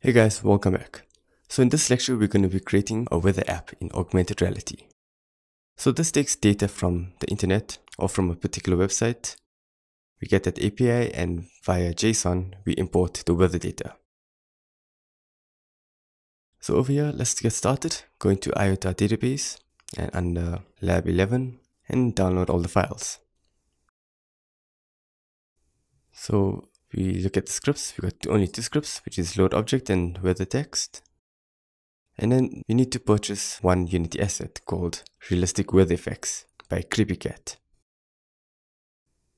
Hey guys, welcome back. So in this lecture, we're going to be creating a weather app in augmented reality. So this takes data from the internet or from a particular website. We get that API and via JSON, we import the weather data. So over here, let's get started. Go into IOTA database and under lab 11 and download all the files. So we look at the scripts, we got only two scripts, which is load object and weather text. And then we need to purchase one Unity asset called Realistic Weather Effects by CreepyCat.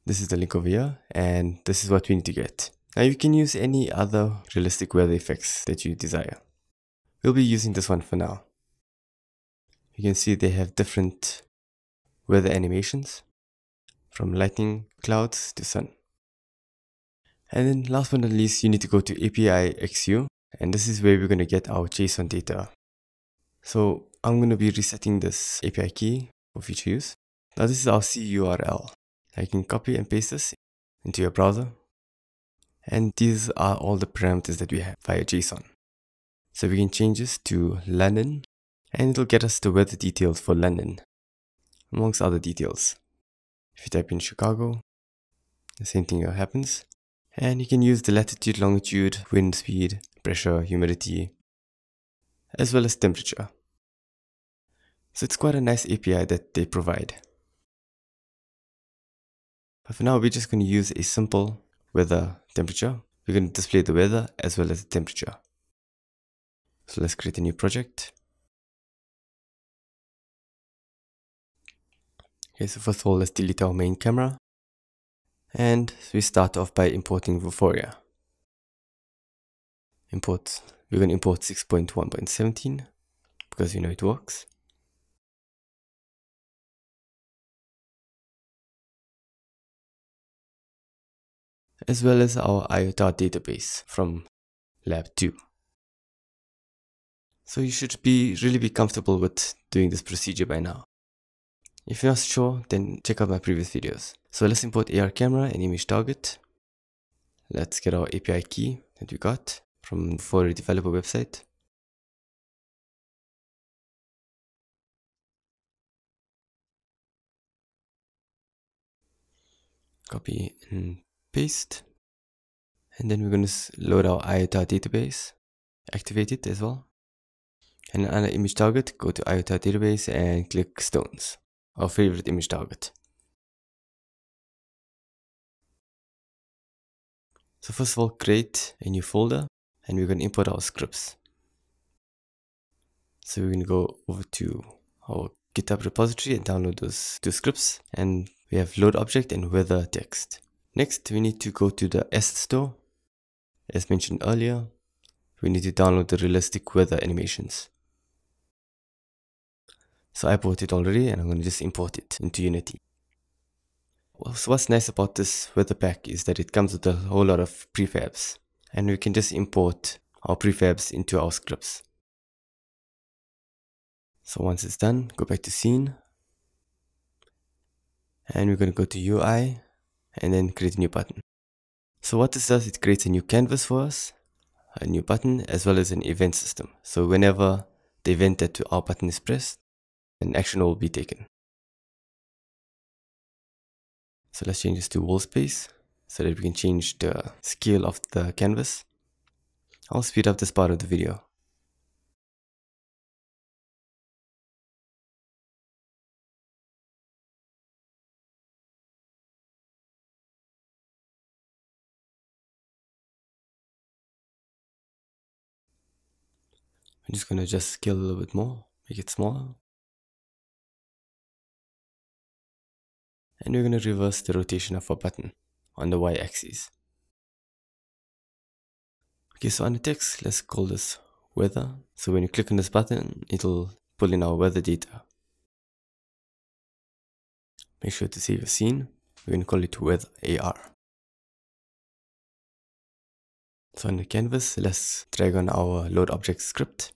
This is the link over here, and this is what we need to get. Now you can use any other realistic weather effects that you desire. We'll be using this one for now. You can see they have different weather animations, from lightning, clouds to sun. And then last but not least, you need to go to API XU, and this is where we're going to get our JSON data. So I'm going to be resetting this API key for future use. Now this is our CURL. I can copy and paste this into your browser. And these are all the parameters that we have via JSON. So we can change this to London and it'll get us the weather details for London, amongst other details. If you type in Chicago, the same thing happens. And you can use the latitude, longitude, wind speed, pressure, humidity, as well as temperature. So it's quite a nice API that they provide. But for now, we're just going to use a simple weather temperature. We're going to display the weather as well as the temperature. So let's create a new project. Okay, so first of all, let's delete our main camera and we start off by importing Vuforia. Import, we're going to import 6.1.17 because you know it works. As well as our IOTA database from lab 2. So you should be really be comfortable with doing this procedure by now. If you're not sure, then check out my previous videos. So let's import AR camera and image target. Let's get our API key that we got from for the developer website. Copy and paste. And then we're going to load our IOTA database, activate it as well. And under image target, go to IOTA database and click stones, our favorite image target. So first of all, create a new folder and we're going to import our scripts. So we're going to go over to our GitHub repository and download those two scripts. And we have load object and weather text. Next, we need to go to the S store. As mentioned earlier, we need to download the realistic weather animations. So I bought it already and I'm going to just import it into Unity. So what's nice about this weather pack is that it comes with a whole lot of prefabs and we can just import our prefabs into our scripts. So once it's done, go back to scene and we're going to go to UI and then create a new button. So what this does, it creates a new canvas for us, a new button as well as an event system. So whenever the event that our button is pressed, an action will be taken. So let's change this to wall space so that we can change the scale of the canvas. I'll speed up this part of the video. I'm just gonna just scale a little bit more, make it smaller. and we're going to reverse the rotation of a button on the y-axis. Okay, so on the text, let's call this weather. So when you click on this button, it'll pull in our weather data. Make sure to save a scene. We're going to call it weather AR. So on the canvas, let's drag on our load object script.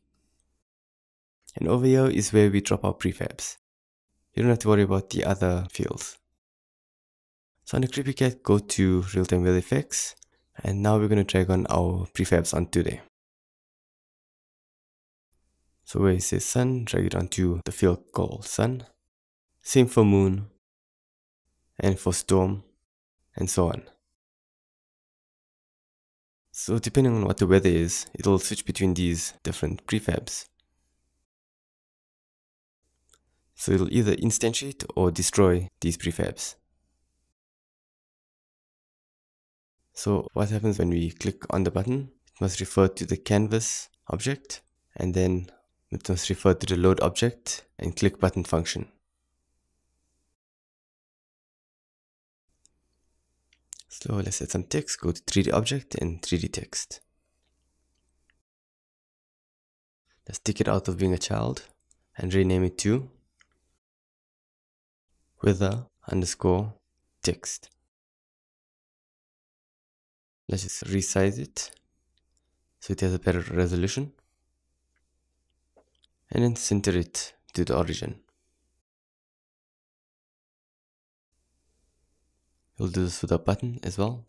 And over here is where we drop our prefabs. You don't have to worry about the other fields. Sonic Cat, go to Real-Time Wheel Effects, and now we're going to drag on our prefabs onto there. So where it says sun, drag it onto the field called sun. Same for moon, and for storm, and so on. So depending on what the weather is, it'll switch between these different prefabs. So it'll either instantiate or destroy these prefabs. So what happens when we click on the button? It must refer to the canvas object and then it must refer to the load object and click button function. So let's add some text, go to 3D object and 3D text. Let's take it out of being a child and rename it to wither underscore text let's just resize it so it has a better resolution and then center it to the origin we'll do this for the button as well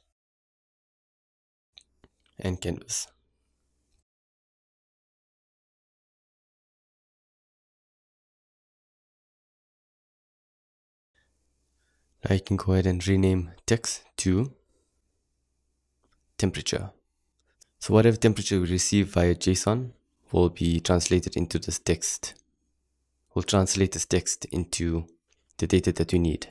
and canvas I can go ahead and rename text to temperature. So whatever temperature we receive via JSON will be translated into this text. We'll translate this text into the data that we need.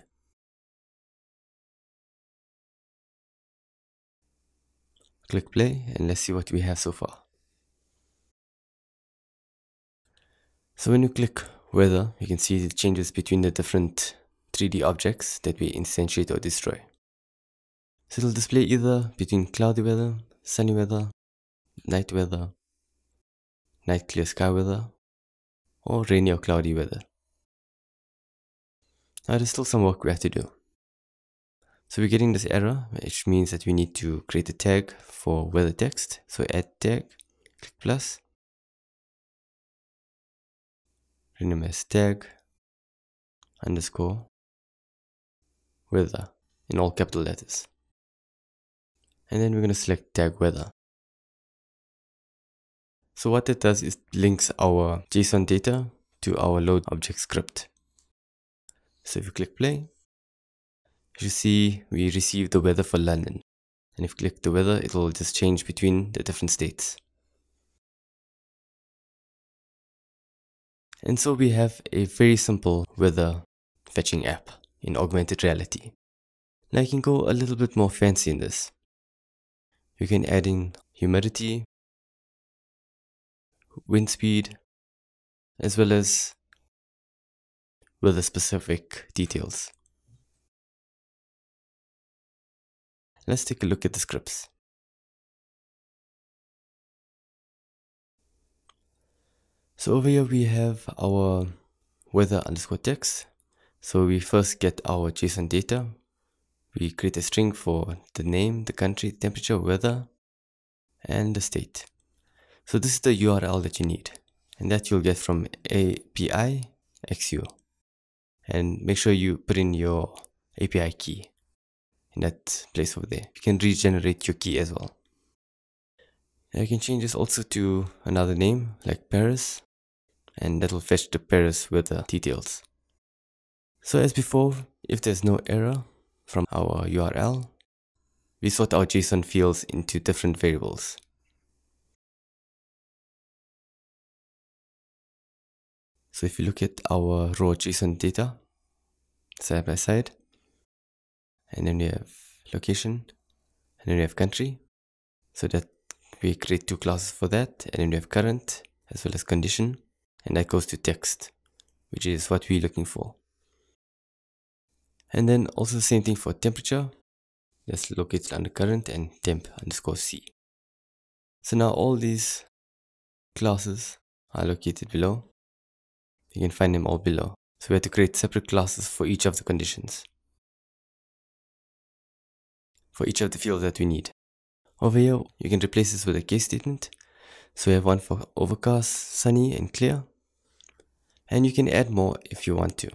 Click play and let's see what we have so far. So when you click weather, you can see the changes between the different 3D objects that we instantiate or destroy. So it'll display either between cloudy weather, sunny weather, night weather, night clear sky weather, or rainy or cloudy weather. Now there's still some work we have to do. So we're getting this error, which means that we need to create a tag for weather text. So add tag, click plus, rename as tag, underscore, weather, in all capital letters and then we're going to select tag weather. So what it does is links our JSON data to our load object script. So if you click play, you see we receive the weather for London. And if you click the weather, it will just change between the different states. And so we have a very simple weather fetching app in augmented reality. Now I can go a little bit more fancy in this you can add in humidity, wind speed, as well as weather specific details. Let's take a look at the scripts. So over here we have our weather underscore text. So we first get our JSON data we create a string for the name, the country, temperature, weather, and the state. So this is the URL that you need. And that you'll get from API XU. And make sure you put in your API key in that place over there. You can regenerate your key as well. Now you can change this also to another name like Paris and that'll fetch the Paris weather details. So as before, if there's no error, from our URL, we sort our JSON fields into different variables. So if you look at our raw JSON data, side by side, and then we have location, and then we have country, so that we create two classes for that, and then we have current, as well as condition, and that goes to text, which is what we're looking for. And then also the same thing for temperature. That's located under current and temp underscore C. So now all these classes are located below. You can find them all below. So we have to create separate classes for each of the conditions. For each of the fields that we need. Over here, you can replace this with a case statement. So we have one for overcast, sunny, and clear. And you can add more if you want to.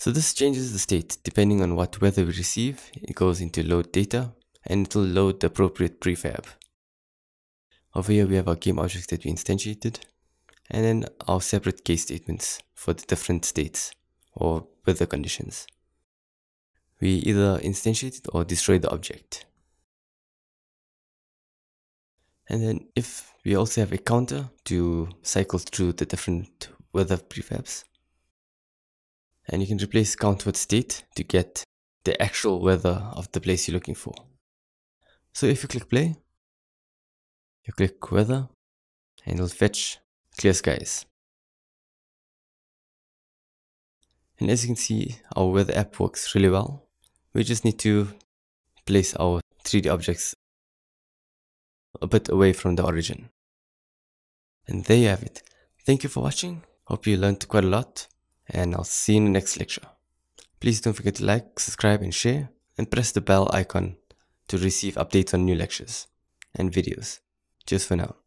So this changes the state depending on what weather we receive. It goes into load data and it will load the appropriate prefab. Over here we have our game objects that we instantiated and then our separate case statements for the different states or weather conditions. We either instantiate or destroy the object. And then if we also have a counter to cycle through the different weather prefabs, and you can replace count with state to get the actual weather of the place you're looking for. So if you click play, you click weather and it'll fetch clear skies. And as you can see, our weather app works really well. We just need to place our 3D objects a bit away from the origin. And there you have it. Thank you for watching. Hope you learned quite a lot and I'll see you in the next lecture. Please don't forget to like, subscribe and share and press the bell icon to receive updates on new lectures and videos. Just for now.